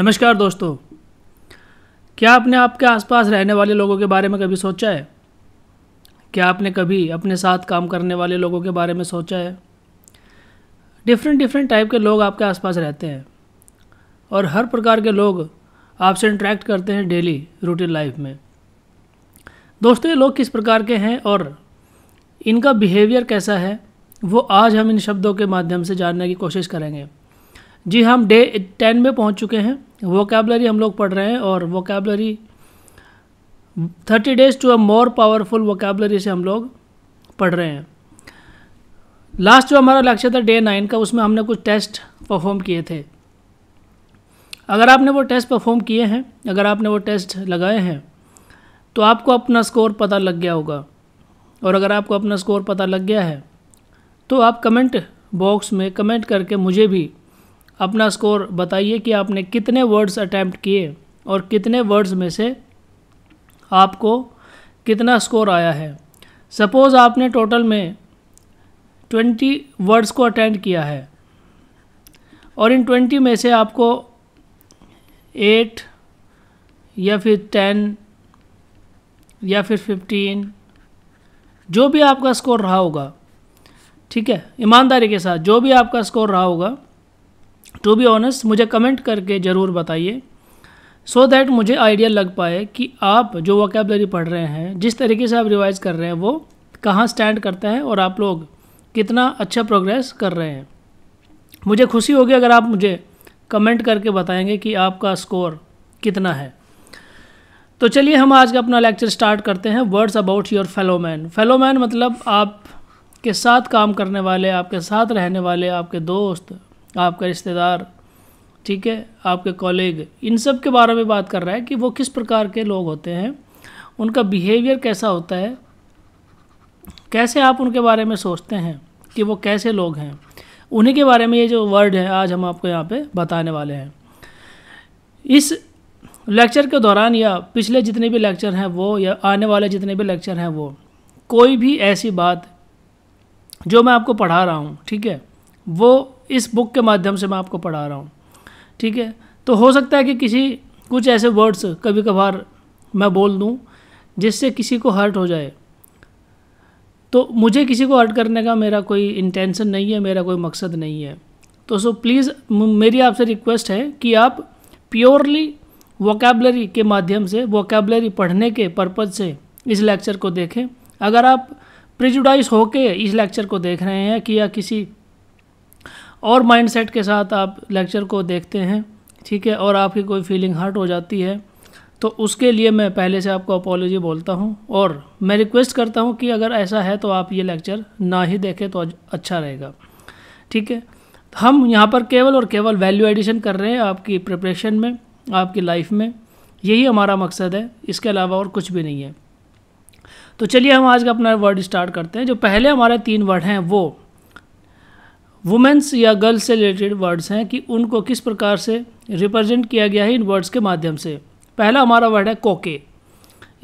नमस्कार दोस्तों क्या आपने आपके आसपास रहने वाले लोगों के बारे में कभी सोचा है क्या आपने कभी अपने साथ काम करने वाले लोगों के बारे में सोचा है डिफरेंट डिफरेंट टाइप के लोग आपके आसपास रहते हैं और हर प्रकार के लोग आपसे इंट्रैक्ट करते हैं डेली रूटीन लाइफ में दोस्तों ये लोग किस प्रकार के हैं और इनका बिहेवियर कैसा है वो आज हम इन शब्दों के माध्यम से जानने की कोशिश करेंगे जी हाँ, हम डे टेन में पहुंच चुके हैं वोकेबलरी हम लोग पढ़ रहे हैं और vocabulary thirty days to a more powerful vocabulary से हम लोग पढ़ रहे हैं लास्ट जो हमारा लक्ष्य था डे नाइन का उसमें हमने कुछ टेस्ट परफॉर्म किए थे अगर आपने वो टेस्ट परफॉर्म किए हैं अगर आपने वो टेस्ट लगाए हैं तो आपको अपना स्कोर पता लग गया होगा और अगर आपको अपना स्कोर पता लग गया है तो आप कमेंट बॉक्स में कमेंट करके मुझे भी अपना स्कोर बताइए कि आपने कितने वर्ड्स अटैम्प्ट किए और कितने वर्ड्स में से आपको कितना स्कोर आया है सपोज़ आपने टोटल में ट्वेंटी वर्ड्स को अटेंड किया है और इन ट्वेंटी में से आपको एट या फिर टेन या फिर फिफ्टीन जो भी आपका स्कोर रहा होगा ठीक है ईमानदारी के साथ जो भी आपका स्कोर रहा होगा टू बी ऑनेस्ट मुझे कमेंट करके ज़रूर बताइए सो so दैट मुझे आइडिया लग पाए कि आप जो वोकेबलरी पढ़ रहे हैं जिस तरीके से आप रिवाइज़ कर रहे हैं वो कहाँ स्टैंड करता है और आप लोग कितना अच्छा प्रोग्रेस कर रहे हैं मुझे खुशी होगी अगर आप मुझे कमेंट करके बताएंगे कि आपका स्कोर कितना है तो चलिए हम आज का अपना लेक्चर स्टार्ट करते हैं words about your fellow man fellow man मतलब आप के साथ काम करने वाले आपके साथ रहने वाले आपके दोस्त आपका रिश्तेदार ठीक है आपके कॉलेग इन सब के बारे में बात कर रहा है कि वो किस प्रकार के लोग होते हैं उनका बिहेवियर कैसा होता है कैसे आप उनके बारे में सोचते हैं कि वो कैसे लोग हैं उन्हीं के बारे में ये जो वर्ड है आज हम आपको यहाँ पे बताने वाले हैं इस लेक्चर के दौरान या पिछले जितने भी लेक्चर हैं वो या आने वाले जितने भी लेक्चर हैं वो कोई भी ऐसी बात जो मैं आपको पढ़ा रहा हूँ ठीक है वो इस बुक के माध्यम से मैं आपको पढ़ा रहा हूँ ठीक है तो हो सकता है कि किसी कुछ ऐसे वर्ड्स कभी कभार मैं बोल दूँ जिससे किसी को हर्ट हो जाए तो मुझे किसी को हर्ट करने का मेरा कोई इंटेंशन नहीं है मेरा कोई मकसद नहीं है तो सो प्लीज़ मेरी आपसे रिक्वेस्ट है कि आप प्योरली वोकेबलरी के माध्यम से वोकेबलरी पढ़ने के पर्पज़ से इस लेक्चर को देखें अगर आप प्रिजुडाइज होके इस लेक्चर को देख रहे हैं कि या किसी और माइंडसेट के साथ आप लेक्चर को देखते हैं ठीक है और आपकी कोई फीलिंग हर्ट हो जाती है तो उसके लिए मैं पहले से आपको अपोलॉजी बोलता हूँ और मैं रिक्वेस्ट करता हूँ कि अगर ऐसा है तो आप ये लेक्चर ना ही देखें तो अच्छा रहेगा ठीक है हम यहाँ पर केवल और केवल वैल्यू एडिशन कर रहे हैं आपकी प्रिपरेशन में आपकी लाइफ में यही हमारा मकसद है इसके अलावा और कुछ भी नहीं है तो चलिए हम आज का अपना वर्ड स्टार्ट करते हैं जो पहले हमारे तीन वर्ड हैं वो वुमेंस या गर्ल्स से रिलेटेड वर्ड्स हैं कि उनको किस प्रकार से रिप्रेजेंट किया गया है इन वर्ड्स के माध्यम से पहला हमारा वर्ड है कोके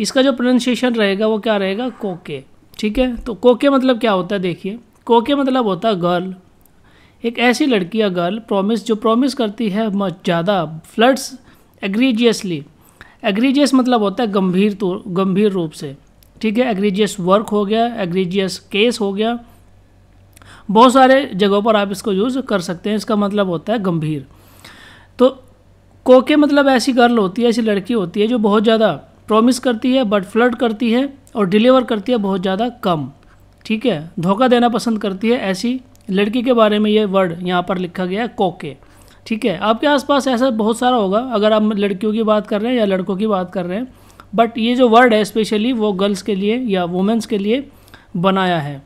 इसका जो प्रोनंसिएशन रहेगा वो क्या रहेगा कोके ठीक है तो कोके मतलब क्या होता है देखिए कोके मतलब होता है गर्ल एक ऐसी लड़की या गर्ल प्रॉमिस जो प्रॉमिस करती है ज़्यादा फ्लड्स एग्रीजियसली एग्रीजियस मतलब होता है गंभीर तो गंभीर रूप से ठीक है एग्रीजियस वर्क हो गया एग्रीजियस केस हो गया बहुत सारे जगहों पर आप इसको यूज़ कर सकते हैं इसका मतलब होता है गंभीर तो कोके मतलब ऐसी गर्ल होती है ऐसी लड़की होती है जो बहुत ज़्यादा प्रॉमिस करती है बट फ्लर्ट करती है और डिलीवर करती है बहुत ज़्यादा कम ठीक है धोखा देना पसंद करती है ऐसी लड़की के बारे में ये वर्ड यहाँ पर लिखा गया है कोके ठीक है आपके आसपास ऐसा बहुत सारा होगा अगर आप लड़कियों की बात कर रहे हैं या लड़कों की बात कर रहे हैं बट ये जो वर्ड है स्पेशली वो गर्ल्स के लिए या वुमेंस के लिए बनाया है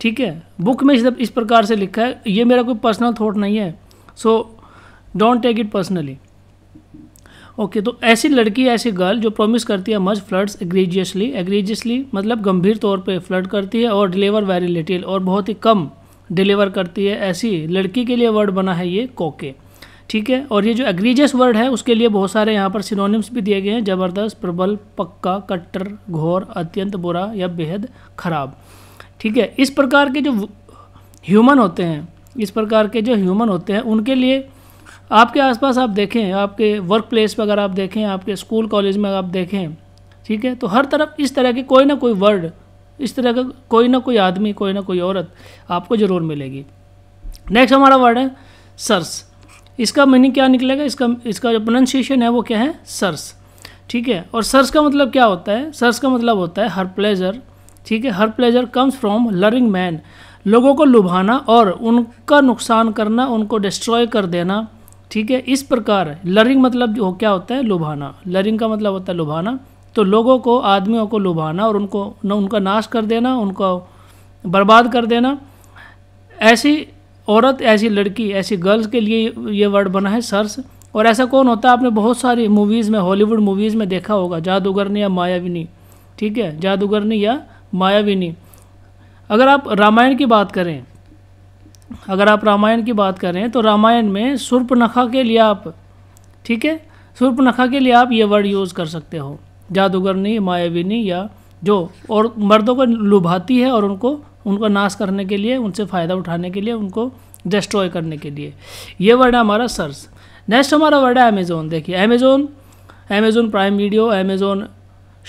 ठीक है बुक में इस प्रकार से लिखा है ये मेरा कोई पर्सनल थॉट नहीं है so don't take it personally okay तो ऐसी लड़की ऐसी गर्ल जो प्रॉमिस करती है मच फ्लड्स एग्रीजियसली एग्रीजियसली मतलब गंभीर तौर पे फ्लड करती है और डिलीवर वेरी लिटिल और बहुत ही कम डिलीवर करती है ऐसी लड़की के लिए वर्ड बना है ये कोके ठीक है और ये जो एग्रीजियस वर्ड है उसके लिए बहुत सारे यहाँ पर सिनोनिम्स भी दिए गए हैं ज़बरदस्त प्रबल पक्का कट्टर घोर अत्यंत बुरा या बेहद खराब ठीक है इस प्रकार के जो ह्यूमन होते हैं इस प्रकार के जो ह्यूमन होते हैं उनके लिए आपके आसपास आप देखें आपके वर्क प्लेस पर अगर आप देखें आपके स्कूल कॉलेज में आप देखें ठीक है तो हर तरफ इस तरह के कोई ना कोई वर्ड इस तरह का कोई ना कोई आदमी कोई ना कोई औरत आपको ज़रूर मिलेगी नेक्स्ट हमारा वर्ड है सर्स इसका मीनिंग क्या निकलेगा इसका इसका जो प्रोनाउंसिएशन है वो क्या है सर्स ठीक है और सर्स का मतलब क्या होता है सर्स का मतलब होता है हर प्लेजर ठीक है her pleasure comes from learning मैन लोगों को लुभाना और उनका नुकसान करना उनको डिस्ट्रॉय कर देना ठीक है इस प्रकार लर्निंग मतलब जो क्या होता है लुभाना लर्निंग का मतलब होता है लुभाना तो लोगों को आदमियों को लुभाना और उनको न उनका नाश कर देना उनको बर्बाद कर देना ऐसी औरत ऐसी लड़की ऐसी गर्ल्स के लिए ये वर्ड बना है सर्स और ऐसा कौन होता है आपने बहुत सारी मूवीज़ में हॉलीवुड मूवीज़ में देखा होगा जादूगरनी या मायाविनी ठीक है जादूगरनी या मायाविनी अगर आप रामायण की बात करें अगर आप रामायण की बात करें तो रामायण में सुर्पनखा के लिए आप ठीक है सुर्पनखा के लिए आप ये वर्ड यूज़ कर सकते हो जादूगरनी मायाविनी या जो और मर्दों को लुभाती है और उनको उनका नाश करने के लिए उनसे फ़ायदा उठाने के लिए उनको डिस्ट्रॉय करने के लिए ये वर्ड है हमारा सर्स नेक्स्ट हमारा वर्ड है अमेज़ोन देखिए Amazon Amazon Prime Video Amazon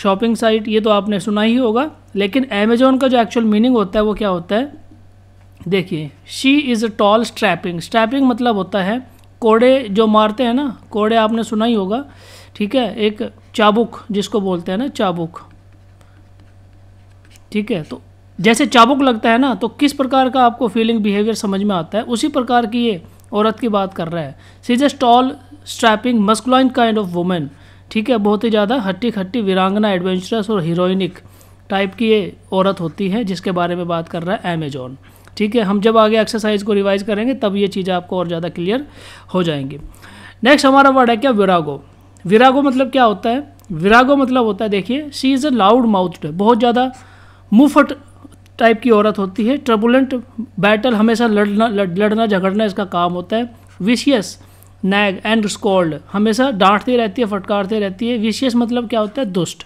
shopping site ये तो आपने सुना ही होगा लेकिन अमेजोन का जो एक्चुअल मीनिंग होता है वो क्या होता है देखिए she is a tall strapping strapping मतलब होता है कोड़े जो मारते हैं ना कोड़े आपने सुना ही होगा ठीक है एक चाबुक जिसको बोलते हैं ना चाबुक ठीक है तो जैसे चाबुक लगता है ना तो किस प्रकार का आपको फीलिंग बिहेवियर समझ में आता है उसी प्रकार की ये औरत की बात कर रहा है she's a tall strapping masculine kind of women ठीक है बहुत ही ज़्यादा हट्टी खट्टी वीरांगना एडवेंचरस और हीरोइनिक टाइप की ये औरत होती है जिसके बारे में बात कर रहा है अमेजोन ठीक है हम जब आगे एक्सरसाइज को रिवाइज करेंगे तब ये चीज़ें आपको और ज़्यादा क्लियर हो जाएंगी नेक्स्ट हमारा वर्ड है क्या विरागो विरागो मतलब क्या होता है विरागो मतलब होता है देखिए she is a loud mouthed बहुत ज़्यादा मुफट टाइप की औरत होती है ट्रबुलेंट बैटल हमेशा लड़ना लड़ना झगड़ना इसका काम होता है विशियस नैग एंड स्कॉल्ड हमेशा डांटती रहती है फटकारते रहती है विशेष मतलब क्या होता है दुष्ट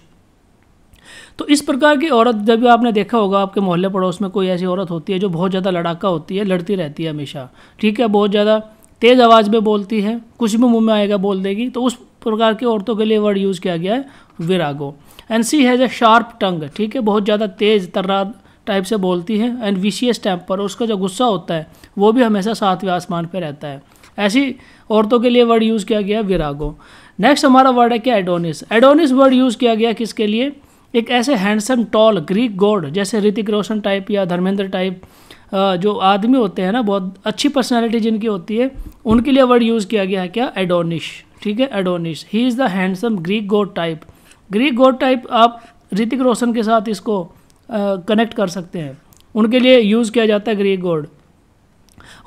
तो इस प्रकार की औरत जब भी आपने देखा होगा आपके मोहल्ले पड़ोस में कोई ऐसी औरत होती है जो बहुत ज़्यादा लड़ाका होती है लड़ती रहती है हमेशा ठीक है बहुत ज़्यादा तेज़ आवाज़ में बोलती है कुछ भी मुंह में आएगा बोल देगी तो उस प्रकार की औरतों के लिए वर्ड यूज़ किया गया है virago and she has a sharp tongue ठीक है बहुत ज़्यादा तेज़ तर्रा टाइप से बोलती है एंड विशियस टेम्पर उसका जो गुस्सा होता है वो भी हमेशा सातवें आसमान पर रहता है ऐसी औरतों के लिए वर्ड यूज़ किया गया विरागो नेक्स्ट हमारा वर्ड है क्या एडोनिस एडोनिस वर्ड यूज़ किया गया किसके लिए एक ऐसे हैंडसम टॉल ग्रीक गॉड जैसे ऋतिक रोशन टाइप या धर्मेंद्र टाइप जो आदमी होते हैं ना बहुत अच्छी पर्सनैलिटी जिनकी होती है उनके लिए वर्ड यूज़ किया गया है क्या एडोनिश ठीक है Adonis he is the handsome Greek god type Greek god type आप ऋतिक रोशन के साथ इसको कनेक्ट कर सकते हैं उनके लिए यूज़ किया जाता है Greek god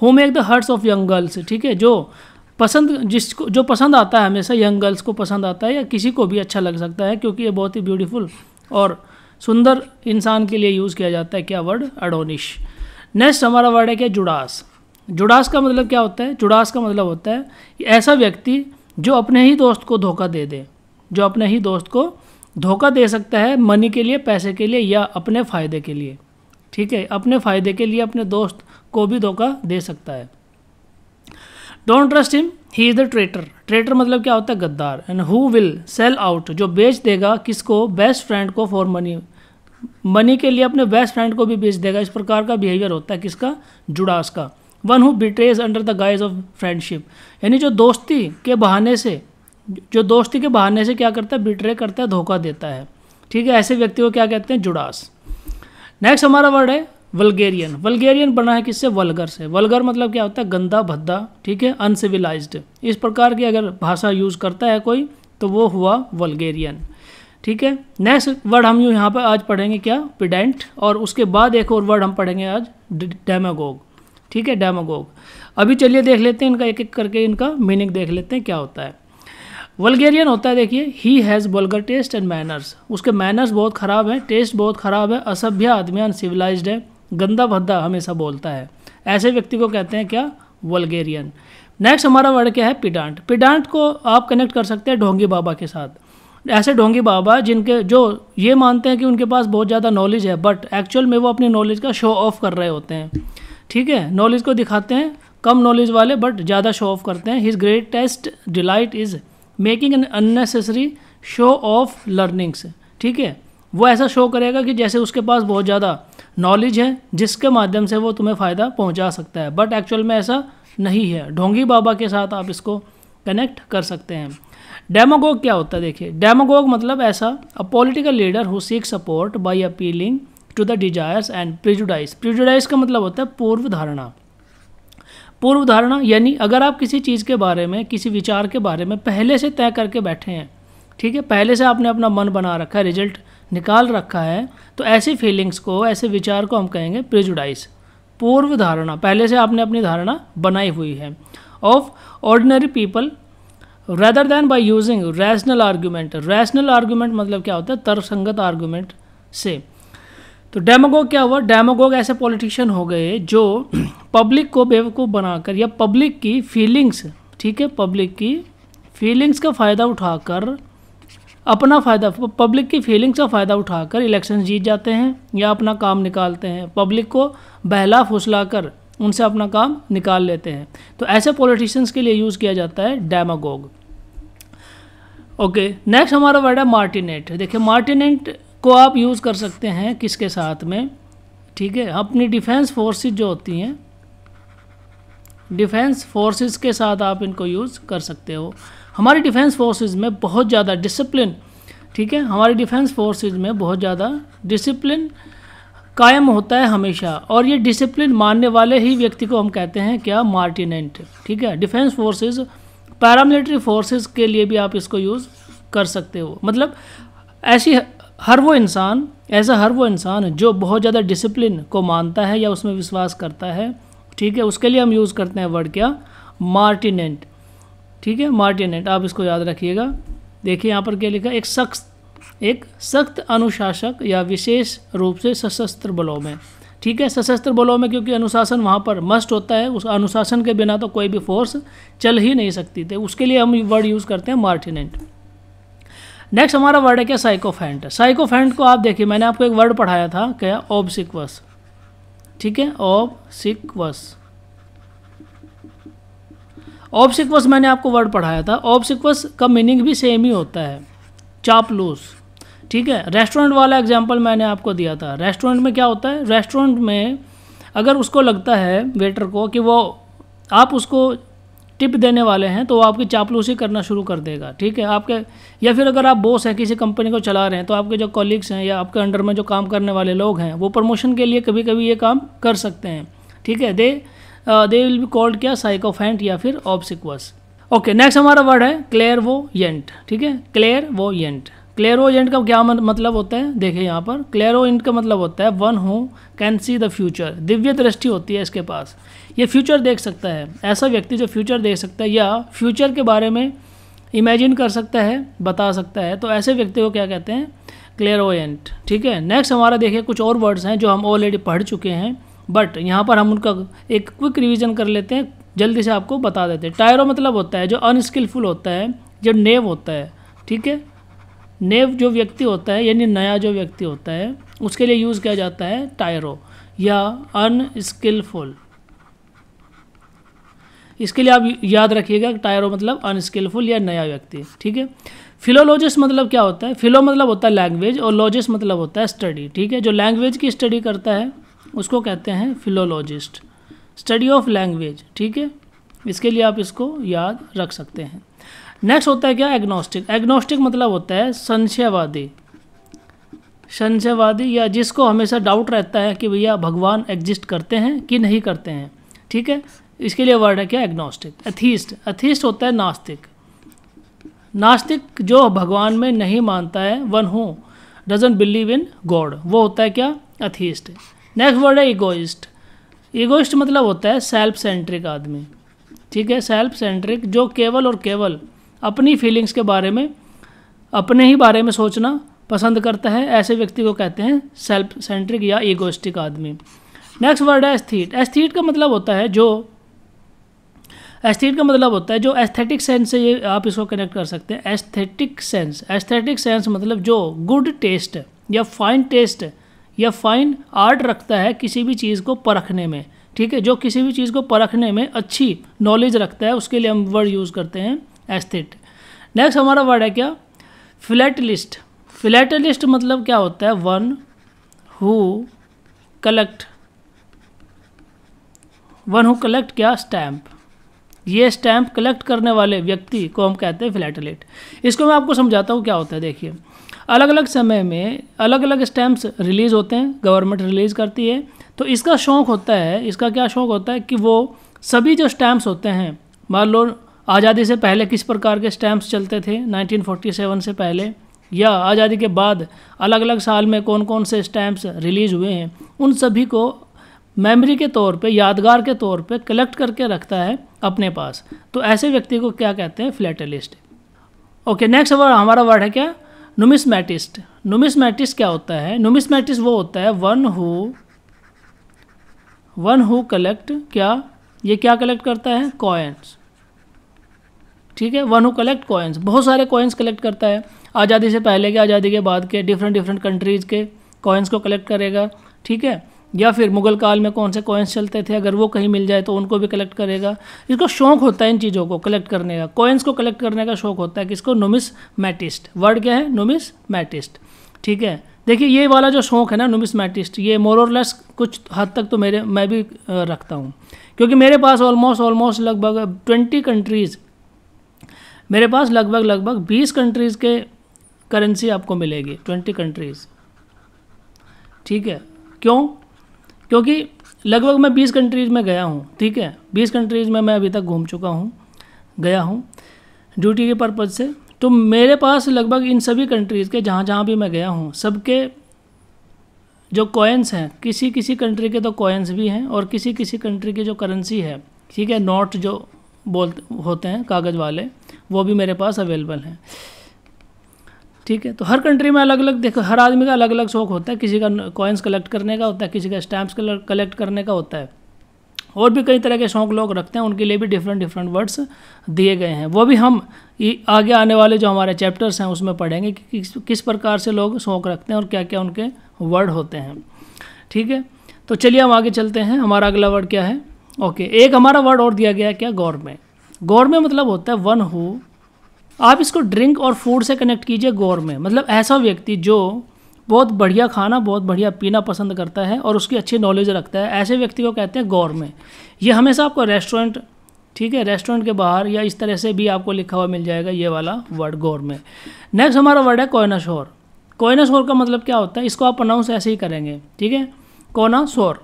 who make the hearts of young girls ठीक है जो पसंद जिसको जो पसंद आता है हमेशा यंग गर्ल्स को पसंद आता है या किसी को भी अच्छा लग सकता है क्योंकि ये बहुत ही ब्यूटीफुल और सुंदर इंसान के लिए यूज़ किया जाता है क्या वर्ड अडोनिश नेक्स्ट हमारा वर्ड है क्या जुड़ास जुड़ास का मतलब क्या होता है जुड़ास का मतलब होता है ऐसा व्यक्ति जो अपने ही दोस्त को धोखा दे दे जो अपने ही दोस्त को धोखा दे सकता है मनी के लिए पैसे के लिए या अपने फ़ायदे के लिए ठीक है अपने फ़ायदे के लिए अपने दोस्त को भी धोखा दे सकता है don't trust him he is the traitor traitor मतलब क्या होता है गद्दार and who will sell out जो बेच देगा किसको बेस्ट फ्रेंड को फॉर मनी मनी के लिए अपने बेस्ट फ्रेंड को भी बेच देगा इस प्रकार का बिहेवियर होता है किसका जुड़ास का one who betrays under the guise of friendship यानी जो दोस्ती के बहाने से जो दोस्ती के बहाने से क्या करता है बिट्रे करता है धोखा देता है ठीक है ऐसे व्यक्ति को क्या कहते हैं जुड़ास नेक्स्ट हमारा वर्ड है वल्गेरियन वल्गेरियन बना है किससे वल्गर से वल्गर मतलब क्या होता है गंदा भद्दा ठीक है अनसिविलाइज इस प्रकार की अगर भाषा यूज़ करता है कोई तो वो हुआ वल्गेरियन ठीक है नेक्स्ट वर्ड हम यहाँ पर आज पढ़ेंगे क्या पिडेंट और उसके बाद एक और वर्ड हम पढ़ेंगे आज डेमागोग ठीक है डेमागोग अभी चलिए देख लेते हैं इनका एक एक करके इनका मीनिंग देख लेते हैं क्या होता है वल्गेरियन होता है देखिए he has vulgar taste and manners उसके मैनर्स बहुत ख़राब हैं टेस्ट बहुत ख़राब है असभ्य आदमी अनसिविलाइज्ड है गंदा भद्दा हमेशा बोलता है ऐसे व्यक्ति को कहते हैं क्या वल्गेरियन नेक्स्ट हमारा वर्ड क्या है पिडांट पिडांट को आप कनेक्ट कर सकते हैं ढोंगी बाबा के साथ ऐसे ढोंगी बाबा जिनके जो ये मानते हैं कि उनके पास बहुत ज़्यादा नॉलेज है बट एक्चुअल में वो अपनी नॉलेज का शो ऑफ कर रहे होते हैं ठीक है नॉलेज को दिखाते हैं कम नॉलेज वाले बट ज़्यादा शो ऑफ करते हैं his greatest delight is making an unnecessary show off learnings ठीक है वो ऐसा शो करेगा कि जैसे उसके पास बहुत ज़्यादा नॉलेज है जिसके माध्यम से वो तुम्हें फ़ायदा पहुंचा सकता है बट एक्चुअल में ऐसा नहीं है ढोंगी बाबा के साथ आप इसको कनेक्ट कर सकते हैं डेमोगोग क्या होता है देखिए डेमोगोग मतलब ऐसा a political leader who seek support by appealing to the desires and prejudice prejudice का मतलब होता है पूर्व धारणा पूर्व धारणा यानी अगर आप किसी चीज़ के बारे में किसी विचार के बारे में पहले से तय करके बैठे हैं ठीक है पहले से आपने अपना मन बना रखा है रिजल्ट निकाल रखा है तो ऐसी फीलिंग्स को ऐसे विचार को हम कहेंगे प्रिजुडाइस पूर्व धारणा पहले से आपने अपनी धारणा बनाई हुई है of ordinary people rather than by using rational argument rational argument मतलब क्या होता है तर्कसंगत आर्ग्यूमेंट से तो डेमोगोग क्या हुआ डेमोगोग ऐसे पॉलिटिशियन हो गए जो पब्लिक को बेवकूफ़ बनाकर या पब्लिक की फीलिंग्स ठीक है पब्लिक की फीलिंग्स का फ़ायदा उठाकर अपना फ़ायदा पब्लिक की फीलिंग्स का फ़ायदा उठाकर इलेक्शन जीत जाते हैं या अपना काम निकालते हैं पब्लिक को बहला फुसला कर उनसे अपना काम निकाल लेते हैं तो ऐसे पॉलिटिशियंस के लिए यूज़ किया जाता है डैमागोग ओके नेक्स्ट हमारा वर्ड है मार्टिनेट देखिए मार्टिनेट को आप यूज़ कर सकते हैं किसके साथ में ठीक है अपनी डिफेंस फोर्सेस जो होती हैं डिफेंस फोर्सेस के साथ आप इनको यूज़ कर सकते हो हमारी डिफेंस फोर्सेस में बहुत ज़्यादा डिसिप्लिन ठीक है हमारी डिफेंस फोर्सेस में बहुत ज़्यादा डिसिप्लिन कायम होता है हमेशा और ये डिसिप्लिन मानने वाले ही व्यक्ति को हम कहते हैं क्या मार्टिनेंट ठीक है डिफेंस फोर्सेज पैरामिलिट्री फोर्सेज के लिए भी आप इसको यूज़ कर सकते हो मतलब ऐसी हर वो इंसान ऐसा हर वो इंसान जो बहुत ज़्यादा डिसिप्लिन को मानता है या उसमें विश्वास करता है ठीक है उसके लिए हम यूज़ करते हैं वर्ड क्या मार्टिनेंट ठीक है मार्टिनेट आप इसको याद रखिएगा देखिए यहाँ पर क्या लिखा एक सख्त एक सख्त अनुशासक या विशेष रूप से सशस्त्र बलों में ठीक है सशस्त्र बलों में क्योंकि अनुशासन वहाँ पर मस्ट होता है उस अनुशासन के बिना तो कोई भी फोर्स चल ही नहीं सकती थी तो उसके लिए हम वर्ड यूज़ करते हैं मार्टिनेंट नेक्स्ट हमारा वर्ड है क्या साइकोफेंट साइकोफेंट को आप देखिए मैंने आपको एक वर्ड पढ़ाया था क्या ऑब्सिक्वस ठीक है ऑब्सिक्वस ऑब्सिक्वस मैंने आपको वर्ड पढ़ाया था ऑब्सिक्वस का मीनिंग भी सेम ही होता है चापलूस ठीक है रेस्टोरेंट वाला एग्जाम्पल मैंने आपको दिया था रेस्टोरेंट में क्या होता है रेस्टोरेंट में अगर उसको लगता है वेटर को कि वो आप उसको टिप देने वाले हैं तो वो आपकी चापलूसी करना शुरू कर देगा ठीक है आपके या फिर अगर आप बॉस हैं किसी कंपनी को चला रहे हैं तो आपके जो कॉलिग्स हैं या आपके अंडर में जो काम करने वाले लोग हैं वो प्रमोशन के लिए कभी कभी ये काम कर सकते हैं ठीक है they they will be called क्या साइकोफेंट या फिर ऑब्सिक्वस ओके नेक्स्ट हमारा वर्ड है क्लेयर वो येंट ठीक है क्लेयर वो येंट येंट का क्या मतलब होता है देखिए यहाँ पर इंट का मतलब होता है वन हो कैन सी द फ्यूचर दिव्य दृष्टि होती है इसके पास ये फ्यूचर देख सकता है ऐसा व्यक्ति जो फ्यूचर देख सकता है या फ्यूचर के बारे में इमेजिन कर सकता है बता सकता है तो ऐसे व्यक्ति को क्या कहते हैं क्लेरोजेंट ठीक है नेक्स्ट हमारा देखिए कुछ और वर्ड्स हैं जो हम ऑलरेडी पढ़ चुके हैं बट यहाँ पर हम उनका एक क्विक रिविज़न कर लेते हैं जल्दी से आपको बता देते हैं टायरो मतलब होता है जो अनस्किलफुल होता है जो नेव होता है ठीक है नेव जो व्यक्ति होता है यानी नया जो व्यक्ति होता है उसके लिए यूज़ किया जाता है टायरो या अनस्किलफुल इसके लिए आप याद रखिएगा टायरो मतलब अनस्किलफुल या नया व्यक्ति ठीक है फिलोलॉजिस्ट मतलब क्या होता है फिलो मतलब होता है लैंग्वेज और लॉजिस्ट मतलब होता है स्टडी ठीक है जो लैंग्वेज की स्टडी करता है उसको कहते हैं फिलोलॉजिस्ट स्टडी ऑफ लैंग्वेज ठीक है इसके लिए आप इसको याद रख सकते हैं नेक्स्ट होता है क्या एग्नोस्टिक एग्नोस्टिक मतलब होता है संशयवादी संशयवादी या जिसको हमेशा डाउट रहता है कि भैया भगवान एग्जिस्ट करते हैं कि नहीं करते हैं ठीक है इसके लिए वर्ड है क्या एग्नोस्टिक एथीस्ट एथीस्ट होता है नास्तिक नास्तिक जो भगवान में नहीं मानता है वन हो डजेंट बिलीव इन गॉड वो होता है क्या अथीस्ट नेक्स्ट वर्ड है ईगोइस्ट ईगोइस्ट मतलब होता है सेल्फ सेंट्रिक आदमी ठीक है सेल्फ सेंट्रिक जो केवल और केवल अपनी फीलिंग्स के बारे में अपने ही बारे में सोचना पसंद करता है ऐसे व्यक्ति को कहते हैं सेल्फ सेंट्रिक या इगोस्टिक आदमी नेक्स्ट वर्ड है एस्थीट एस्थीट का मतलब होता है जो एस्थीट का मतलब होता है जो एस्थेटिक सेंस से ये आप इसको कनेक्ट कर सकते हैं एस्थेटिक सेंस एस्थेटिक सेंस मतलब जो गुड टेस्ट या फाइन टेस्ट है या फाइन आर्ट रखता है किसी भी चीज़ को परखने में ठीक है जो किसी भी चीज़ को परखने में अच्छी नॉलेज रखता है उसके लिए हम वर्ड यूज़ करते हैं एस्थेट नेक्स्ट हमारा वर्ड है क्या फ्लैट लिस्ट मतलब क्या होता है one who collect one who collect क्या स्टैम्प ये स्टैम्प कलेक्ट करने वाले व्यक्ति को हम कहते हैं फिलेटलेट इसको मैं आपको समझाता हूँ क्या होता है देखिए अलग अलग समय में अलग अलग स्टैम्प्स रिलीज़ होते हैं गवर्नमेंट रिलीज़ करती है तो इसका शौक़ होता है इसका क्या शौक़ होता है कि वो सभी जो स्टैम्प्स होते हैं मान लो आज़ादी से पहले किस प्रकार के स्टैम्प्स चलते थे 1947 से पहले या आज़ादी के बाद अलग अलग साल में कौन कौन से स्टैम्प्स रिलीज़ हुए हैं उन सभी को मेमोरी के तौर पे यादगार के तौर पे कलेक्ट करके रखता है अपने पास तो ऐसे व्यक्ति को क्या कहते हैं फ्लैटलिस्ट ओके नेक्स्ट वर्ड हमारा वर्ड है क्या नुमिसमैटिस्ट नुमिस्मैटिस्ट क्या होता है नुमिस्मैटिस्ट वो होता है one who one who collect क्या ये क्या कलेक्ट करता है कॉइन्स ठीक है वन हु कलेक्ट कॉइन्स बहुत सारे कॉइन्स कलेक्ट करता है आज़ादी से पहले के आज़ादी के बाद के डिफरेंट डिफरेंट कंट्रीज़ के कॉइन्स को कलेक्ट करेगा ठीक है या फिर मुग़ल काल में कौन से कॉइन्स चलते थे अगर वो कहीं मिल जाए तो उनको भी कलेक्ट करेगा इसको शौक होता है इन चीज़ों को कलेक्ट करने का कॉइन्स को कलेक्ट करने का शौक होता है किसको नुमिस मैटिस्ट वर्ड क्या है नुमिस मैटिस्ट ठीक है देखिए ये वाला जो शौक है ना नुमिस मैटिस्ट ये मोर और लेस कुछ हद तक तो मेरे मैं भी रखता हूँ क्योंकि मेरे पास ऑलमोस्ट ऑलमोस्ट लगभग ट्वेंटी कंट्रीज़ मेरे पास लगभग लगभग बीस कंट्रीज़ के करेंसी आपको मिलेगी ट्वेंटी कंट्रीज़ ठीक है क्यों क्योंकि लगभग मैं बीस कंट्रीज़ में गया हूँ ठीक है बीस कंट्रीज़ में मैं अभी तक घूम चुका हूँ गया हूँ ड्यूटी के पर्पज़ से तो मेरे पास लगभग इन सभी कंट्रीज़ के जहाँ जहाँ भी मैं गया हूँ सबके जो कॉइन्स हैं किसी किसी कंट्री के तो कॉइन्स भी हैं और किसी किसी कंट्री की जो करेंसी है ठीक है नोट जो बोल होते हैं कागज़ वाले वो भी मेरे पास अवेलेबल हैं ठीक है तो हर कंट्री में अलग अलग देखो हर आदमी का अलग अलग शौक होता है किसी का कॉइन्स कलेक्ट करने का होता है किसी का स्टैम्प्स कलेक्ट करने का होता है और भी कई तरह के शौक लोग रखते हैं उनके लिए भी डिफरेंट डिफरेंट वर्ड्स दिए गए हैं वो भी हम आगे आने वाले जो हमारे चैप्टर्स हैं उसमें पढ़ेंगे कि किस किस प्रकार से लोग शौक रखते हैं और क्या क्या उनके वर्ड होते हैं ठीक है तो चलिए हम आगे चलते हैं हमारा अगला वर्ड क्या है ओके एक हमारा वर्ड और दिया गया है क्या गौर में गौर में मतलब होता है वन हु आप इसको ड्रिंक और फूड से कनेक्ट कीजिए गौर में मतलब ऐसा व्यक्ति जो बहुत बढ़िया खाना बहुत बढ़िया पीना पसंद करता है और उसकी अच्छी नॉलेज रखता है ऐसे व्यक्ति को कहते हैं गौर में ये हमेशा आपको रेस्टोरेंट ठीक है रेस्टोरेंट के बाहर या इस तरह से भी आपको लिखा हुआ मिल जाएगा ये वाला वर्ड गौर में नेक्स्ट हमारा वर्ड है कोयना शोर कोयना शोर का मतलब क्या होता है इसको आप अनाउंस ऐसे ही करेंगे ठीक है कोना शोर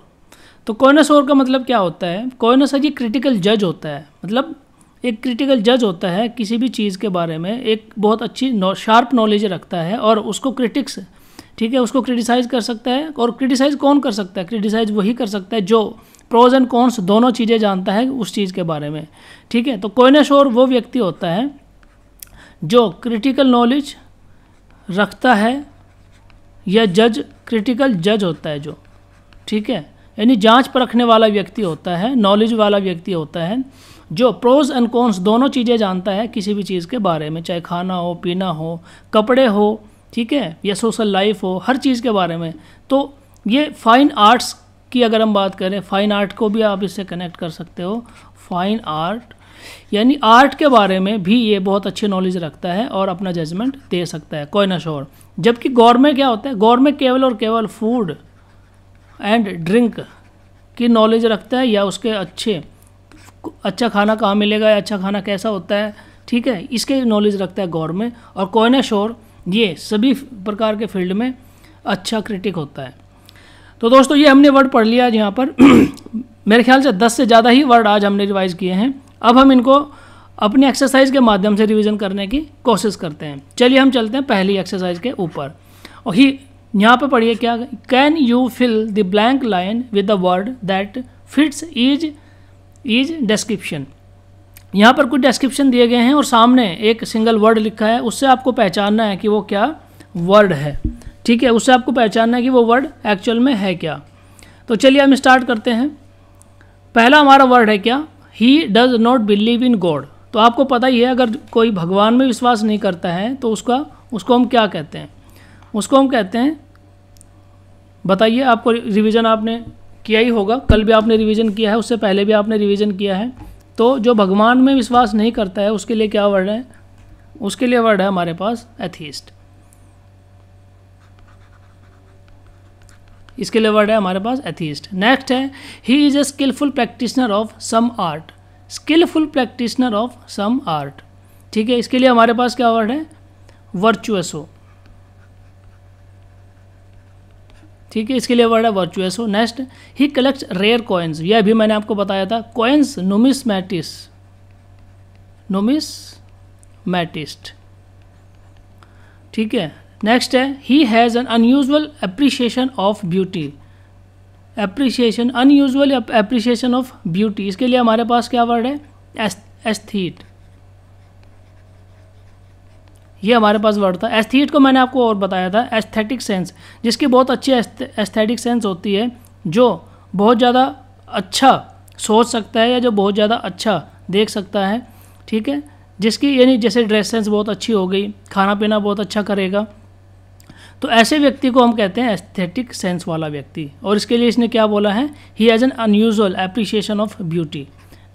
तो शोर का मतलब क्या होता है सर ये क्रिटिकल जज होता है मतलब एक क्रिटिकल जज होता है किसी भी चीज़ के बारे में एक बहुत अच्छी शार्प नॉलेज रखता है और उसको क्रिटिक्स ठीक है उसको क्रिटिसाइज़ कर सकता है और क्रिटिसाइज़ कौन कर सकता है क्रिटिसाइज़ वही कर सकता है जो प्रोज एंड कॉन्स दोनों चीज़ें जानता है उस चीज़ के बारे में ठीक है तो कोइनाशोर वो व्यक्ति होता है जो क्रिटिकल नॉलेज रखता है या जज क्रिटिकल जज होता है जो ठीक है यानी जांच परखने वाला व्यक्ति होता है नॉलेज वाला व्यक्ति होता है जो प्रोज एंड कॉन्स दोनों चीज़ें जानता है किसी भी चीज़ के बारे में चाहे खाना हो पीना हो कपड़े हो ठीक है या सोशल लाइफ हो हर चीज़ के बारे में तो ये फ़ाइन आर्ट्स की अगर हम बात करें फ़ाइन आर्ट को भी आप इससे कनेक्ट कर सकते हो फ़ाइन आर्ट यानी आर्ट के बारे में भी ये बहुत अच्छी नॉलेज रखता है और अपना जजमेंट दे सकता है कोई ना शोर जबकि में क्या होता है गौर में केवल और केवल फूड एंड ड्रिंक की नॉलेज रखता है या उसके अच्छे अच्छा खाना कहाँ मिलेगा या अच्छा खाना कैसा होता है ठीक है इसके नॉलेज रखता है गौर में और कोयना शोर ये सभी प्रकार के फील्ड में अच्छा क्रिटिक होता है तो दोस्तों ये हमने वर्ड पढ़ लिया आज यहाँ पर मेरे ख्याल से दस से ज़्यादा ही वर्ड आज हमने रिवाइज़ किए हैं अब हम इनको अपनी एक्सरसाइज के माध्यम से रिवीजन करने की कोशिश करते हैं चलिए हम चलते हैं पहली एक्सरसाइज के ऊपर और ही यहाँ पर पढ़िए क्या can you fill the blank line with the word that fits is is description यहाँ पर कुछ डिस्क्रिप्शन दिए गए हैं और सामने एक सिंगल वर्ड लिखा है उससे आपको पहचानना है कि वो क्या वर्ड है ठीक है उससे आपको पहचानना है कि वो वर्ड एक्चुअल में है क्या तो चलिए हम स्टार्ट करते हैं पहला हमारा वर्ड है क्या he does not believe in God तो आपको पता ही है अगर कोई भगवान में विश्वास नहीं करता है तो उसका उसको हम क्या कहते हैं उसको हम कहते हैं बताइए आपको रिवीजन आपने किया ही होगा कल भी आपने रिवीजन किया है उससे पहले भी आपने रिवीजन किया है तो जो भगवान में विश्वास नहीं करता है उसके लिए क्या वर्ड है उसके लिए वर्ड है हमारे पास एथीस्ट इसके लिए वर्ड है हमारे पास एथीस्ट नेक्स्ट है he is a skillful practitioner of some art skillful practitioner of some art ठीक है इसके लिए हमारे पास क्या वर्ड है वर्चुअसो ठीक है इसके लिए वर्ड है virtuoso next he collects rare coins यह भी मैंने आपको बताया था कॉइन्स नोमिस नोमिस मैटिस्ट ठीक है नेक्स्ट है he has an unusual appreciation of beauty appreciation unusual appreciation of beauty इसके लिए हमारे पास क्या वर्ड है एस्थीट ये हमारे पास वर्ड था एस्थीट को मैंने आपको और बताया था एस्थेटिक सेंस जिसकी बहुत अच्छी एस्थेटिक सेंस होती है जो बहुत ज़्यादा अच्छा सोच सकता है या जो बहुत ज़्यादा अच्छा देख सकता है ठीक है जिसकी यानी जैसे ड्रेस सेंस बहुत अच्छी हो गई खाना पीना बहुत अच्छा करेगा तो ऐसे व्यक्ति को हम कहते हैं एस्थेटिक सेंस वाला व्यक्ति और इसके लिए इसने क्या बोला है he has an unusual appreciation of beauty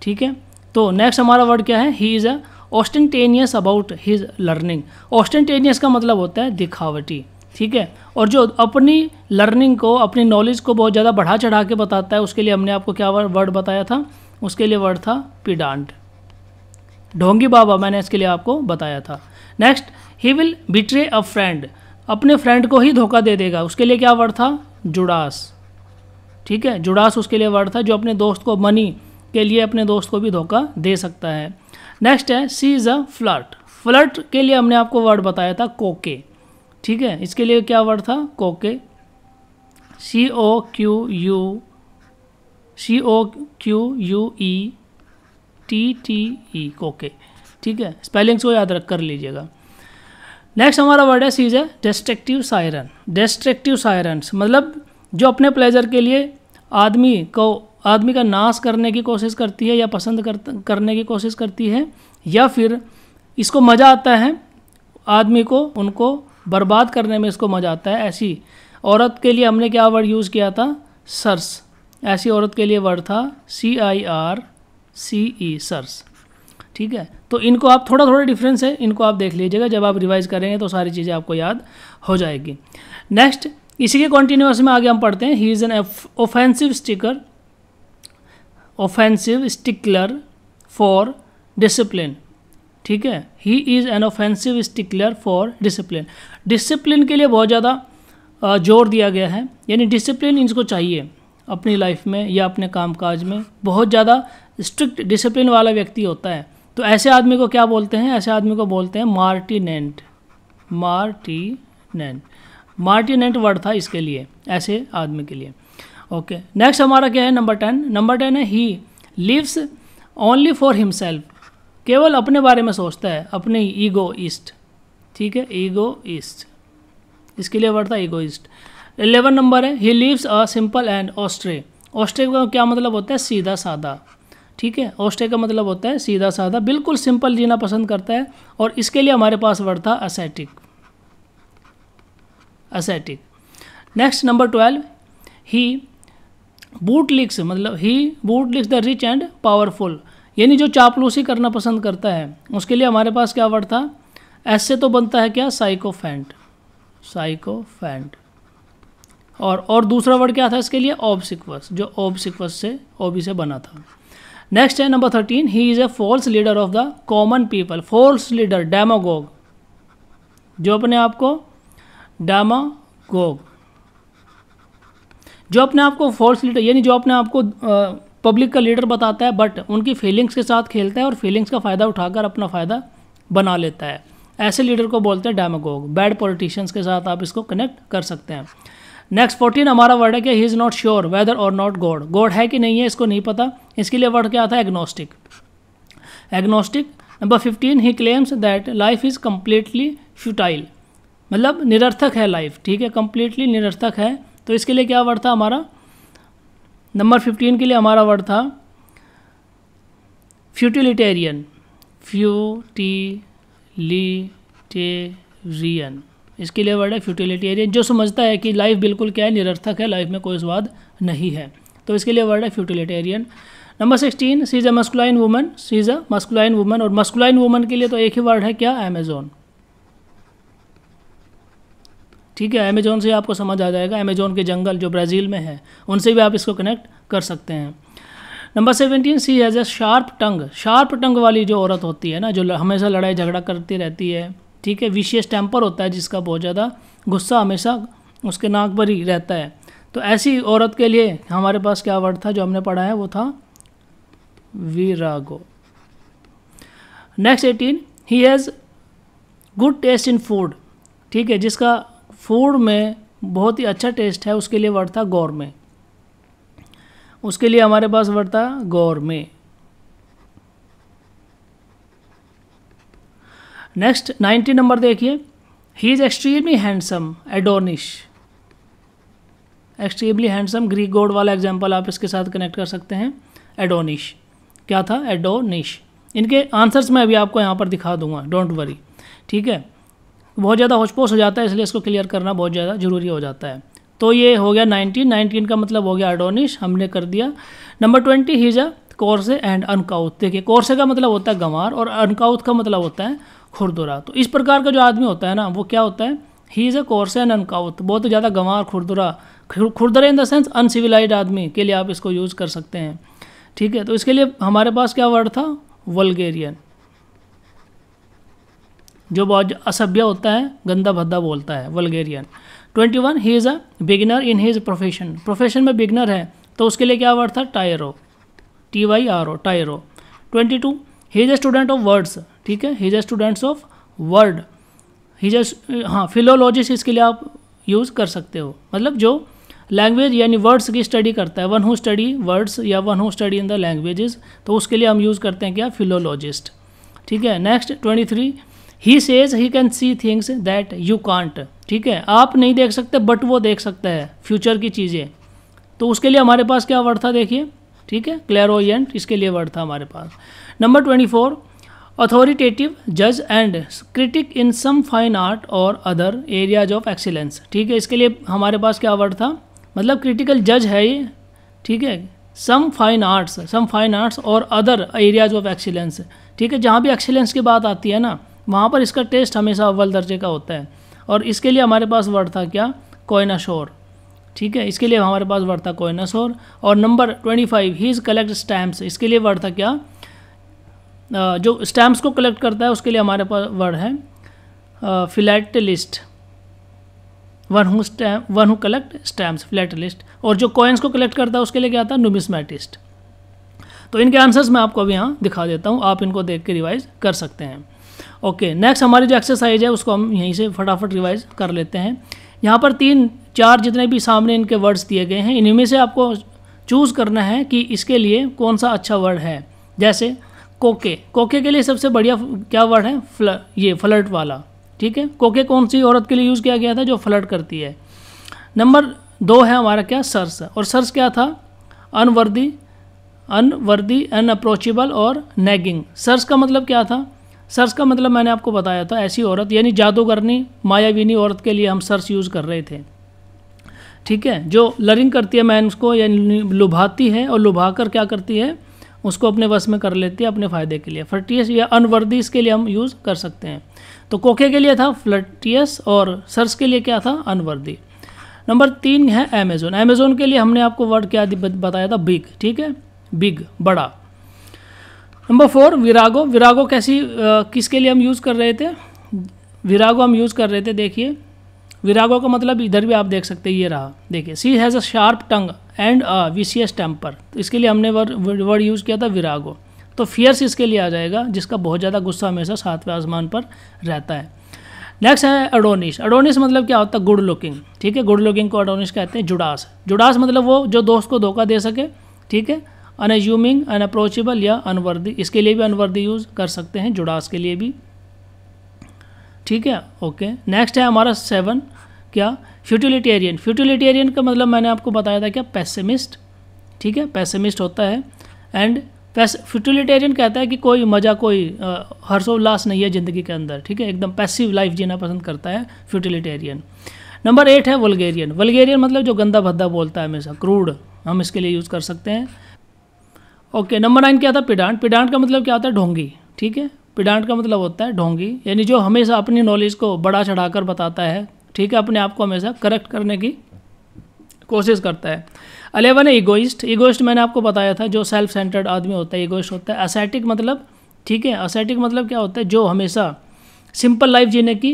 ठीक है तो नेक्स्ट हमारा वर्ड क्या है he is a ostentatious about his learning ostentatious का मतलब होता है दिखावटी ठीक है और जो अपनी लर्निंग को अपनी नॉलेज को बहुत ज़्यादा बढ़ा चढ़ा के बताता है उसके लिए हमने आपको क्या वर्ड बताया था उसके लिए वर्ड था पिडांड ढोंगी बाबा मैंने इसके लिए आपको बताया था next he will betray a friend अपने फ्रेंड को ही धोखा दे देगा उसके लिए क्या वर्ड था जुड़ास ठीक है जुड़ास उसके लिए वर्ड था जो अपने दोस्त को मनी के लिए अपने दोस्त को भी धोखा दे सकता है नेक्स्ट है she is a flirt flirt के लिए हमने आपको वर्ड बताया था कोके ठीक है इसके लिए क्या वर्ड था coquette C O Q U C O Q U E T T E coquette ठीक है स्पेलिंग्स को याद रख कर लीजिएगा नेक्स्ट हमारा वर्ड है सीज है डिस्ट्रक्टिव सायरन डिस्ट्रक्टिव सायरन्स मतलब जो अपने प्लेजर के लिए आदमी को आदमी का नाश करने की कोशिश करती है या पसंद कर, करने की कोशिश करती है या फिर इसको मज़ा आता है आदमी को उनको बर्बाद करने में इसको मज़ा आता है ऐसी औरत के लिए हमने क्या वर्ड यूज़ किया था सर्स ऐसी औरत के लिए वर्ड था सी I R C E sirs ठीक है तो इनको आप थोड़ा थोड़ा डिफरेंस है इनको आप देख लीजिएगा जब आप रिवाइज करेंगे तो सारी चीज़ें आपको याद हो जाएगी नेक्स्ट इसी के कॉन्टिन्यूस में आगे हम पढ़ते हैं he is an offensive sticker offensive stickler for discipline ठीक है he is an offensive stickler for discipline discipline के लिए बहुत ज़्यादा जोर दिया गया है यानी डिसिप्लिन इनको चाहिए अपनी लाइफ में या अपने कामकाज में बहुत ज़्यादा स्ट्रिक्ट डिसिप्लिन वाला व्यक्ति होता है तो ऐसे आदमी को क्या बोलते हैं ऐसे आदमी को बोलते हैं मार्टिनेंट मार्टिनेंट मार्टिनेंट वर्ड था इसके लिए ऐसे आदमी के लिए ओके नेक्स्ट हमारा क्या है नंबर टेन नंबर टेन है he lives only for himself केवल अपने बारे में सोचता है अपने ईगो ईस्ट ठीक है ईगो ईस्ट इसके लिए वर्ड था ईगो ईस्ट एलेवन नंबर है he lives a simple and austere austere का क्या मतलब होता है सीधा साधा ठीक है ऑस्ट्रे का मतलब होता है सीधा साधा बिल्कुल सिंपल जीना पसंद करता है और इसके लिए हमारे पास वर्ड था ascetic ascetic next number twelve he boot licks मतलब he boot licks the rich and powerful यानी जो चापलूसी करना पसंद करता है उसके लिए हमारे पास क्या वर्ड था ऐसे तो बनता है क्या साइकोफेंट साइकोफेंट और और दूसरा वर्ड क्या था इसके लिए ऑब्सिक्वस जो ऑब्सिक्वस से ओबी से बना था नेक्स्ट है number thirteen he is a false leader of the common people false leader demagogue जो अपने आप को डैमोगोग जो अपने आप को फोर्स लीडर यानी जो अपने आप को पब्लिक का लीडर बताता है बट उनकी फीलिंग्स के साथ खेलता है और फीलिंग्स का फ़ायदा उठाकर अपना फ़ायदा बना लेता है ऐसे लीडर को बोलते हैं डेमोगोग बैड पॉलिटिशियंस के साथ आप इसको कनेक्ट कर सकते हैं नेक्स्ट फोर्टीन हमारा वर्ड है कि he is not sure whether or not God God है कि नहीं है इसको नहीं पता इसके लिए वर्ड क्या था agnostic agnostic number fifteen he claims that life is completely futile मतलब निरर्थक है लाइफ ठीक है कम्प्लीटली निरर्थक है तो इसके लिए क्या वर्ड था हमारा नंबर फिफ्टीन के लिए हमारा वर्ड था फ्यूटिलिटेरियन फ्यू टी ली टे रियन इसके लिए वर्ड है फ्यूटिलिटेरियन जो समझता है कि लाइफ बिल्कुल क्या है निरर्थक है लाइफ में कोई स्वाद नहीं है तो इसके लिए वर्ड है futilitarian number sixteen she's a masculine woman she's a masculine woman और मस्कुलाइन वुमन के लिए तो एक ही वर्ड है क्या अमेजोन ठीक है अमेजोन से आपको समझ आ जाएगा अमेजोन के जंगल जो ब्राज़ील में है उनसे भी आप इसको कनेक्ट कर सकते हैं number seventeen she has a sharp tongue sharp tongue वाली जो औरत होती है ना जो हमेशा लड़ाई झगड़ा करती रहती है ठीक है विशेष टेम्पर होता है जिसका बहुत ज़्यादा गुस्सा हमेशा उसके नाक पर ही रहता है तो ऐसी औरत के लिए हमारे पास क्या वर्ड था जो हमने पढ़ा है वो था virago next eighteen he has good taste in food ठीक है जिसका फूड में बहुत ही अच्छा टेस्ट है उसके लिए वर्ड था गौरमे उसके लिए हमारे पास वर्ड था गौरमे नेक्स्ट नाइन्टी नंबर देखिए he is extremely handsome Adonis extremely handsome Greek god वाला एग्जाम्पल आप इसके साथ कनेक्ट कर सकते हैं एडोनिश क्या था एडोनिश इनके आंसर्स मैं अभी आपको यहाँ पर दिखा दूंगा डोंट वरी ठीक है बहुत ज़्यादा हॉचपोस हो जाता है इसलिए इसको क्लियर करना बहुत ज़्यादा ज़रूरी हो जाता है तो ये हो गया नाइनटीन नाइनटीन का मतलब हो गया अडोनिश हमने कर दिया नंबर ट्वेंटी हीजा कोर्से एंड अनकाउथ देखिए कोर्से का मतलब होता है गंवार और अनकाउथ का मतलब होता है खुरदुरा तो इस प्रकार का जो आदमी होता है ना वो क्या होता है ही इज़ अ कोर्से एंड अनकाउथ बहुत ज़्यादा गंवार खुरदुरा खुरदुरा इन द सेंस अनसिविलाइज आदमी के लिए आप इसको यूज़ कर सकते हैं ठीक है तो इसके लिए हमारे पास क्या वर्ड था वलगेरियन जो बहुत असभ्य होता है गंदा भद्दा बोलता है vulgarian twenty one he is a beginner in his profession profession में बिगनर है तो उसके लिए क्या वर्ड था tyro T Y R O tyro twenty two he is a student of words ठीक है he is a students of word he is हाँ फिलोलॉजिस्ट इसके लिए आप यूज़ कर सकते हो मतलब जो लैंग्वेज यानी वर्ड्स की स्टडी करता है वन हु स्टडी वर्ड्स या one who study in the languages तो उसके लिए हम यूज़ करते हैं क्या फिलोलॉजिस्ट ठीक है next twenty three he says he can see things that you can't ठीक है आप नहीं देख सकते बट वो देख सकता है फ्यूचर की चीज़ें तो उसके लिए हमारे पास क्या वर्ड था देखिए ठीक है क्लैरोट इसके लिए वर्ड था हमारे पास नंबर ट्वेंटी फोर अथॉरिटेटिव जज and critic in some fine art और अदर एरियाज ऑफ एक्सीलेंस ठीक है इसके लिए हमारे पास क्या वर्ड था मतलब क्रिटिकल जज है ये ठीक है some fine arts some fine arts और अदर एरियाज ऑफ एक्सीलेंस ठीक है जहाँ भी एक्सीलेंस की बात आती है ना वहाँ पर इसका टेस्ट हमेशा अव्वल दर्जे का होता है और इसके लिए हमारे पास वर्ड था क्या कोयना शोर ठीक है इसके लिए हमारे पास वर्ड था कोयना शोर और number twenty five he is collect stamps इसके लिए वर्ड था क्या जो स्टैम्प्स को कलेक्ट करता है उसके लिए हमारे पास वर्ड है philatelist one who stamp one who collect stamps philatelist और जो कॉइन्स को कलेक्ट करता है उसके लिए क्या था नुमिस्मेटिस्ट तो इनके आंसर्स मैं आपको अभी यहाँ दिखा देता हूँ आप इनको देख के रिवाइज कर सकते हैं ओके नेक्स्ट हमारी जो एक्सरसाइज है उसको हम यहीं से फटाफट रिवाइज कर लेते हैं यहाँ पर तीन चार जितने भी सामने इनके वर्ड्स दिए गए हैं इनमें से आपको चूज़ करना है कि इसके लिए कौन सा अच्छा वर्ड है जैसे कोके कोके के लिए सबसे बढ़िया क्या वर्ड है फ्ल ये फ्लर्ट वाला ठीक है कोके कौन सी औरत के लिए यूज़ किया गया था जो फ्लर्ट करती है नंबर दो है हमारा क्या सर्स और सर्स क्या था अनवर्दी अनवर्दी अनअप्रोचेबल और नैगिंग सर्स का मतलब क्या था सर्स का मतलब मैंने आपको बताया था ऐसी औरत यानी जादूगरनी मायाविनी औरत के लिए हम सर्स यूज़ कर रहे थे ठीक है जो लरिंग करती है मैन उसको यानी लुभाती है और लुभा कर क्या करती है उसको अपने वश में कर लेती है अपने फ़ायदे के लिए फ्लटियस या अनवर्दी इसके लिए हम यूज़ कर सकते हैं तो कोके के लिए था फ्लटियस और सर्स के लिए क्या था अनवर्दी नंबर तीन है अमेजोन अमेजोन के लिए हमने आपको वर्ड क्या बताया था बिग ठीक है बिग बड़ा नंबर फोर विरागो विरागो कैसी किसके लिए हम यूज़ कर रहे थे विरागो हम यूज़ कर रहे थे देखिए विरागो का मतलब इधर भी आप देख सकते हैं ये रहा देखिए she has a sharp tongue and a vicious temper तो इसके लिए हमने वर्ड यूज़ किया था विरागो तो फियर्स इसके लिए आ जाएगा जिसका बहुत ज़्यादा गुस्सा हमेशा सातवें आसमान पर रहता है नेक्स्ट है अडोनिश अडोनिश मतलब क्या होता है गुड लुकिंग ठीक है गुड लुकिंग को अडोनिश कहते हैं जुड़ास जुड़ास मतलब वो जो दोस्त को धोखा दे सके ठीक है अन अनअप्रोचेबल या अनवर्दी इसके लिए भी अनवर्दी यूज़ कर सकते हैं जुड़ास के लिए भी ठीक है ओके नेक्स्ट है हमारा सेवन क्या फ्यूटिलिटेरियन फ्यूटिलिटेरियन का मतलब मैंने आपको बताया था क्या पैसेमिस्ट ठीक है पैसेमिस्ट होता है एंड फ्यूटिलिटेरियन कहता है कि कोई मज़ा कोई हर्षोल्लास नहीं है ज़िंदगी के अंदर ठीक है एकदम पैसिव लाइफ जीना पसंद करता है फ्यूटिलिटेरियन नंबर एट है वलगेरियन वलगेरियन मतलब जो गंदा भद्दा बोलता है हमेशा क्रूड हम इसके लिए यूज़ कर सकते हैं ओके नंबर नाइन क्या था पिडांट पिडांट का मतलब क्या होता है ढोंगी ठीक है पिडांट का मतलब होता है ढोंगी यानी जो हमेशा अपनी नॉलेज को बड़ा चढ़ाकर बताता है ठीक है अपने आप को हमेशा करेक्ट करने की कोशिश करता है अलेवन है ईगोइस्ट ईगोइस्ट मैंने आपको बताया था जो सेल्फ सेंटर्ड आदमी होता है इगोइस्ट होता है असैटिक मतलब ठीक है असैटिक मतलब क्या होता है जो हमेशा सिंपल लाइफ जीने की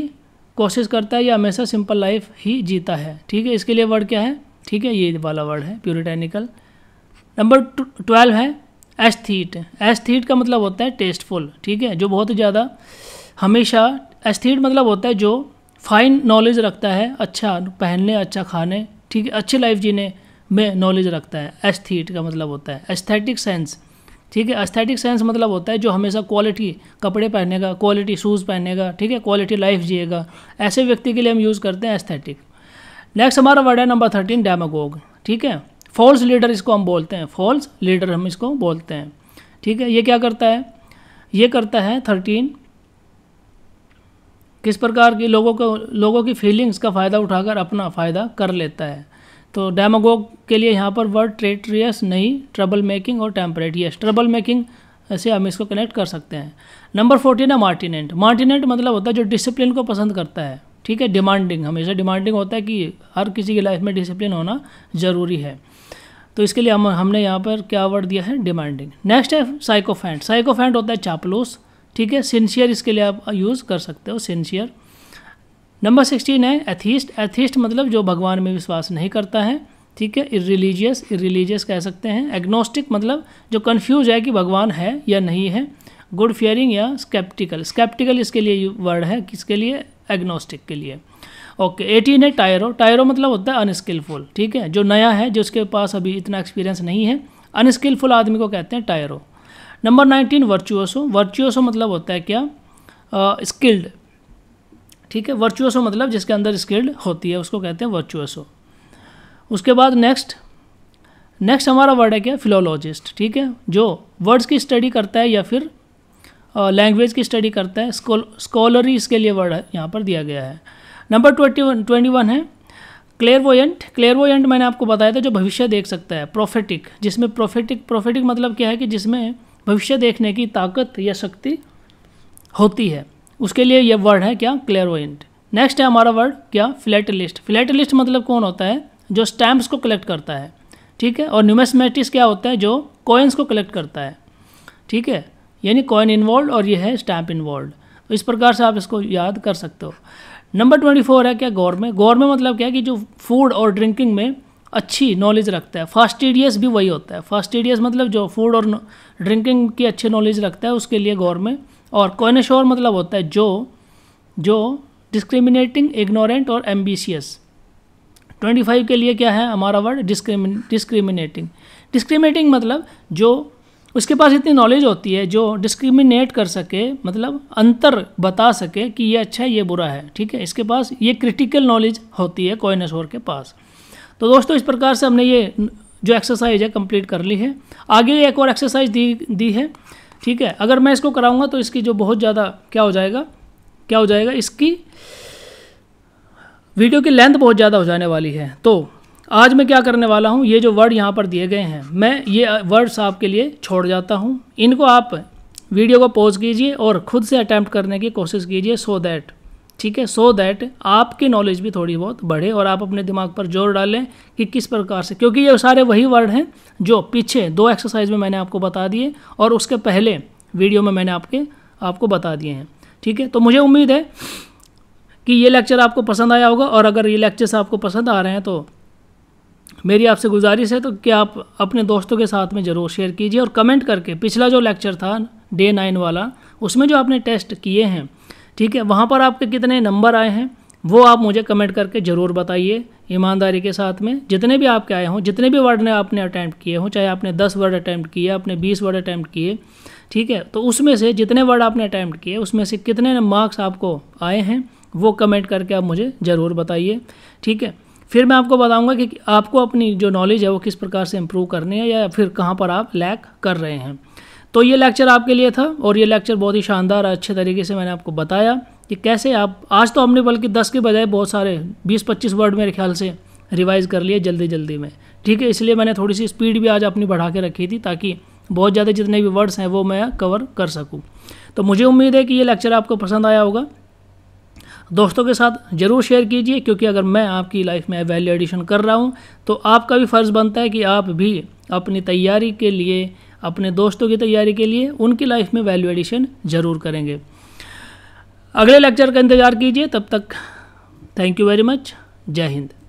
कोशिश करता है या हमेशा सिंपल लाइफ ही जीता है ठीक है इसके लिए वर्ड क्या है ठीक है ये वाला वर्ड है प्योरिटेनिकल नंबर ट्वेल्व है एस्थीट एस्थीट का मतलब होता है टेस्टफुल ठीक है जो बहुत ज़्यादा हमेशा एस्थीट मतलब होता है जो फाइन नॉलेज रखता है अच्छा पहनने अच्छा खाने ठीक है अच्छी लाइफ जीने में नॉलेज रखता है एस्थीट का मतलब होता है एस्थेटिक सेंस ठीक है एस्थेटिक सेंस मतलब होता है जो हमेशा क्वालिटी कपड़े पहनेगा का क्वालिटी शूज़ पहनेगा का ठीक है क्वालिटी लाइफ जिएगा ऐसे व्यक्ति के लिए हम यूज़ करते हैं एस्थेटिक नेक्स्ट हमारा वर्ड है नंबर थर्टीन डेमागोग ठीक है फॉल्स लीडर इसको हम बोलते हैं फॉल्स लीडर हम इसको बोलते हैं ठीक है ये क्या करता है ये करता है थर्टीन किस प्रकार की लोगों को लोगों की फीलिंग्स का फ़ायदा उठाकर अपना फ़ायदा कर लेता है तो डेमोगोग के लिए यहाँ पर वर्ड ट्रेट्रियस नहीं ट्रबल मेकिंग और टेम्परेट यस ट्रबल मेकिंग ऐसे हम इसको कनेक्ट कर सकते हैं नंबर फोर्टीन है मार्टिनेंट मार्टिनेंट मतलब होता है जो डिसिप्लिन को पसंद करता है ठीक है डिमांडिंग हमेशा डिमांडिंग होता है कि हर किसी की लाइफ में डिसिप्लिन होना ज़रूरी है तो इसके लिए हम हमने यहाँ पर क्या वर्ड दिया है डिमांडिंग नेक्स्ट है साइकोफेंट साइकोफेंट होता है चापलूस ठीक है सिंसियर इसके लिए आप यूज़ कर सकते हो सिंसियर नंबर सिक्सटीन है एथीस्ट एथीस्ट मतलब जो भगवान में विश्वास नहीं करता है ठीक है इरिलीजियस इरिलीजियस कह सकते हैं एग्नोस्टिक मतलब जो कन्फ्यूज है कि भगवान है या नहीं है गुड फियरिंग या स्केप्टिकल स्केप्टिकल इसके लिए वर्ड है किसके लिए एग्नोस्टिक के लिए ओके एटीन है टायरो टायरो मतलब होता है अनस्किलफुल ठीक है जो नया है जिसके पास अभी इतना एक्सपीरियंस नहीं है अनस्किलफुल आदमी को कहते हैं टायरो नंबर नाइनटीन वर्चुअसो वर्चुअसो मतलब होता है क्या स्किल्ड uh, ठीक है वर्चुअसो मतलब जिसके अंदर स्किल्ड होती है उसको कहते हैं वर्चुअसो उसके बाद नेक्स्ट नेक्स्ट हमारा वर्ड है क्या फिलोलॉजिस्ट ठीक है जो वर्ड्स की स्टडी करता है या फिर लैंग्वेज की स्टडी करता है स्कॉलरी इसके लिए वर्ड यहाँ पर दिया गया है नंबर ट्वेंटी ट्वेंटी वन है क्लेयरवोयंट क्लेयरवोयंट मैंने आपको बताया था जो भविष्य देख सकता है प्रोफेटिक जिसमें प्रोफेटिक प्रोफेटिक मतलब क्या है कि जिसमें भविष्य देखने की ताकत या शक्ति होती है उसके लिए यह वर्ड है क्या क्लेयरवोयंट नेक्स्ट है हमारा वर्ड क्या फ्लैट लिस्ट फ्लैट लिस्ट मतलब कौन होता है जो स्टैम्प्स को कलेक्ट करता है ठीक है और न्यूमेस्मेटिक्स क्या होता है जो कॉइन्स को कलेक्ट करता है ठीक है यानी कॉइन इन्वॉल्व और यह है स्टैम्प इन्वॉल्व तो इस प्रकार से आप इसको याद कर सकते हो नंबर ट्वेंटी फोर है क्या गौर में गौर में मतलब क्या है कि जो फूड और ड्रिंकिंग में अच्छी नॉलेज रखता है फास्टीडियस भी वही होता है फास्टेडियस मतलब जो फूड और ड्रिंकिंग की अच्छी नॉलेज रखता है उसके लिए गौर में और कोनेशोर मतलब होता है जो जो डिस्क्रिमिनेटिंग इग्नोरेंट और एम्बिशियस ट्वेंटी फाइव के लिए क्या है हमारा वर्ड डिस्क्रिमिन डिस्क्रिमिनेटिंग डिस्क्रिमिनेटिंग मतलब जो उसके पास इतनी नॉलेज होती है जो डिस्क्रिमिनेट कर सके मतलब अंतर बता सके कि ये अच्छा है ये बुरा है ठीक है इसके पास ये क्रिटिकल नॉलेज होती है कोइनसोर के पास तो दोस्तों इस प्रकार से हमने ये जो एक्सरसाइज है कंप्लीट कर ली है आगे एक और एक्सरसाइज दी दी है ठीक है अगर मैं इसको कराऊंगा तो इसकी जो बहुत ज़्यादा क्या हो जाएगा क्या हो जाएगा इसकी वीडियो की लेंथ बहुत ज़्यादा हो जाने वाली है तो आज मैं क्या करने वाला हूँ ये जो वर्ड यहाँ पर दिए गए हैं मैं ये वर्ड्स आपके लिए छोड़ जाता हूँ इनको आप वीडियो को पॉज कीजिए और ख़ुद से अटैम्प्ट करने की कोशिश कीजिए सो दैट ठीक है सो दैट आपकी नॉलेज भी थोड़ी बहुत बढ़े और आप अपने दिमाग पर जोर डालें कि किस प्रकार से क्योंकि ये सारे वही वर्ड हैं जो पीछे दो एक्सरसाइज में मैंने आपको बता दिए और उसके पहले वीडियो में मैंने आपके आपको बता दिए हैं ठीक है तो मुझे उम्मीद है कि ये लेक्चर आपको पसंद आया होगा और अगर ये लेक्चर्स आपको पसंद आ रहे हैं तो मेरी आपसे गुजारिश है तो कि आप अपने दोस्तों के साथ में ज़रूर शेयर कीजिए और कमेंट करके पिछला जो लेक्चर था डे नाइन वाला उसमें जो आपने टेस्ट किए हैं ठीक है वहाँ पर आपके कितने नंबर आए हैं वो आप मुझे कमेंट करके ज़रूर बताइए ईमानदारी के साथ में जितने भी आपके आए हों जितने भी वर्ड ने आपने अटैम्प्ट किए हों चाहे आपने दस वर्ड अटैम्प्ट किए आपने बीस वर्ड अटैम्प्ट किए ठीक है तो उसमें से जितने वर्ड आपने अटैम्प्ट किए उसमें से कितने मार्क्स आपको आए हैं वो कमेंट करके आप मुझे ज़रूर बताइए ठीक है फिर मैं आपको बताऊंगा कि आपको अपनी जो नॉलेज है वो किस प्रकार से इम्प्रूव करनी है या फिर कहाँ पर आप लैक कर रहे हैं तो ये लेक्चर आपके लिए था और ये लेक्चर बहुत ही शानदार अच्छे तरीके से मैंने आपको बताया कि कैसे आप आज तो हमने बल्कि दस के बजाय बहुत सारे बीस पच्चीस वर्ड मेरे ख्याल से रिवाइज़ कर लिए जल्दी जल्दी में ठीक है इसलिए मैंने थोड़ी सी स्पीड भी आज अपनी बढ़ा के रखी थी ताकि बहुत ज़्यादा जितने भी वर्ड्स हैं वो मैं कवर कर सकूँ तो मुझे उम्मीद है कि ये लेक्चर आपको पसंद आया होगा दोस्तों के साथ ज़रूर शेयर कीजिए क्योंकि अगर मैं आपकी लाइफ में वैल्यू एडिशन कर रहा हूँ तो आपका भी फ़र्ज़ बनता है कि आप भी अपनी तैयारी के लिए अपने दोस्तों की तैयारी के लिए उनकी लाइफ में वैल्यू एडिशन ज़रूर करेंगे अगले लेक्चर का इंतज़ार कीजिए तब तक थैंक यू वेरी मच जय हिंद